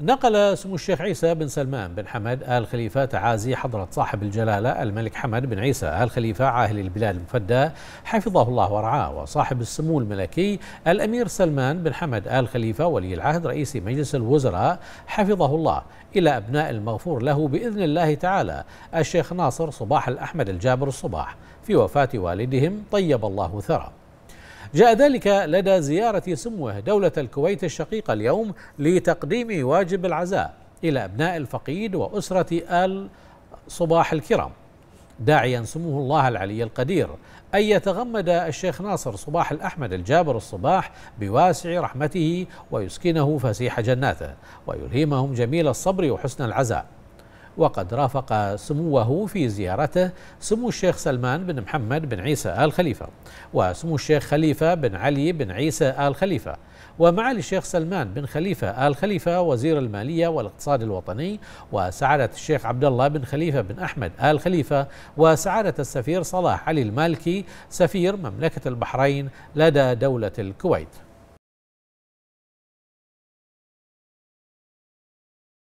نقل سمو الشيخ عيسى بن سلمان بن حمد آل خليفة تعازي حضرة صاحب الجلالة الملك حمد بن عيسى آل خليفة عاهل البلاد المفدى حفظه الله ورعاه وصاحب السمو الملكي الأمير سلمان بن حمد آل خليفة ولي العهد رئيس مجلس الوزراء حفظه الله إلى أبناء المغفور له بإذن الله تعالى الشيخ ناصر صباح الأحمد الجابر الصباح في وفاة والدهم طيب الله ثراه جاء ذلك لدى زيارة سموه دولة الكويت الشقيقة اليوم لتقديم واجب العزاء إلى أبناء الفقيد وأسرة آل صباح الكرام داعيا سموه الله العلي القدير أن يتغمد الشيخ ناصر صباح الأحمد الجابر الصباح بواسع رحمته ويسكنه فسيح جناته ويلهمهم جميل الصبر وحسن العزاء وقد رافق سموه في زيارته سمو الشيخ سلمان بن محمد بن عيسى آل خليفة وسمو الشيخ خليفة بن علي بن عيسى آل خليفة ومعالي الشيخ سلمان بن خليفة آل خليفة وزير المالية والاقتصاد الوطني وسعادة الشيخ عبد الله بن خليفة بن أحمد آل خليفة وسعادة السفير صلاح علي المالكي سفير مملكة البحرين لدى دولة الكويت